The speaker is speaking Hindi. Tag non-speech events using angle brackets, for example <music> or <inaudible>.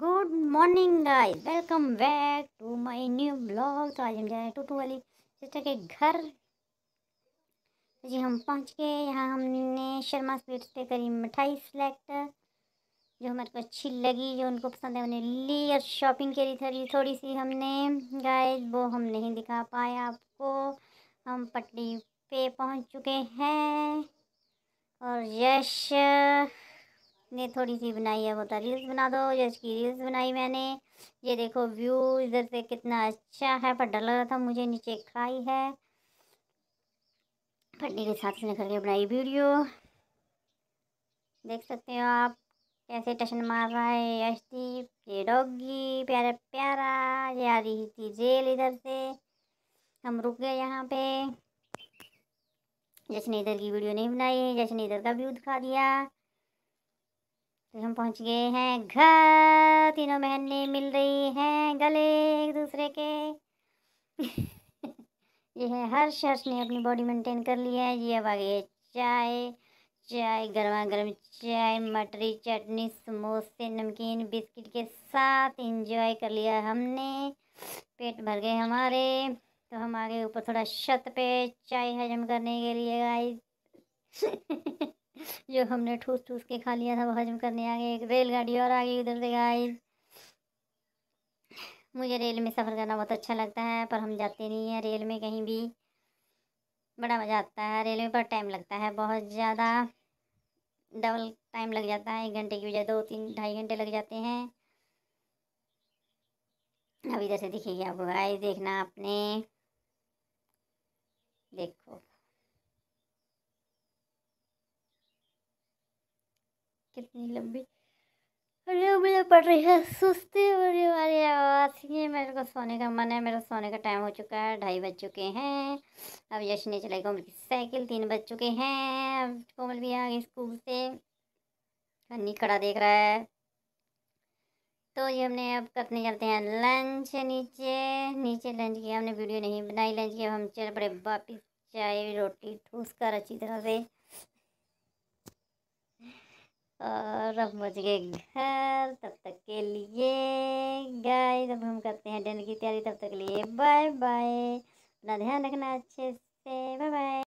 good morning guys welcome back to my new blog तो आज हम जा रहे हैं टूटू वाली सिस्टर के घर जी हम पहुंच गए यहाँ हमने शर्मा स्वीट से करी मिठाई सेलेक्ट जो हमारे को अच्छी लगी जो उनको पसंद है उन्हें ली और शॉपिंग करी थी थोड़ी सी हमने गाइस वो हम नहीं दिखा पाए आपको हम पटरी पे पहुंच चुके हैं और यश ने थोड़ी सी बनाई है वो तो रील्स बना दो ये इसकी रील्स बनाई मैंने ये देखो व्यू इधर से कितना अच्छा है पर डर रहा था मुझे नीचे खाई है फटने के साथ उसने करके बनाई वीडियो देख सकते हो आप कैसे टशन मार रहा है यशदीप ये डॉगी प्यारा प्यारा ये आ रही थी जेल इधर से हम रुक गए यहाँ पे जश्न इधर की वीडियो नहीं बनाई जश्न इधर का व्यू दिखा दिया तो हम पहुंच गए हैं घर तीनों बहनें मिल रही हैं गले एक दूसरे के <laughs> ये है हर्ष हर्ष ने अपनी बॉडी मेंटेन कर लिया है ये अब आ गई है चाय चाय गर्मा गर्म चाय मटरी चटनी समोसे नमकीन बिस्किट के साथ एंजॉय कर लिया हमने पेट भर गए हमारे तो हम आ गए ऊपर थोड़ा छत पे चाय हजम करने के लिए आई <laughs> जो हमने ठूस ठूस के खा लिया था वो हजम करने आ गए एक रेलगाड़ी और आ गई उधर से गाइस मुझे रेल में सफ़र करना बहुत अच्छा लगता है पर हम जाते नहीं हैं रेल में कहीं भी बड़ा मज़ा आता है रेल में पर टाइम लगता है बहुत ज़्यादा डबल टाइम लग जाता है एक घंटे की बजाय दो तीन ढाई घंटे लग जाते हैं अभी इधर से दिखेगी आपको गाइस देखना आपने देखो कितनी लंबी अरे मुझे पड़ रही है सुस्ती बुरी वाली आवाज़ ये मेरे को सोने का मन है मेरा सोने का टाइम हो चुका है ढाई बज चुके हैं अब यश ने चलाई कोमल की साइकिल तीन बज चुके हैं अब कोमल भी आ गई स्कूल से कन्नी खड़ा देख रहा है तो ये हमने अब करने चलते हैं लंच नीचे नीचे लंच किया हमने वीडियो नहीं बनाई लंच किया हम चल पड़े वापिस चाय रोटी ठूस कर अच्छी तरह से और अब पहुँच गए घर तब तक के लिए गाय जब हम करते हैं डिनर की तैयारी तब तक के लिए बाय बाय अपना ध्यान रखना अच्छे से बाय बाय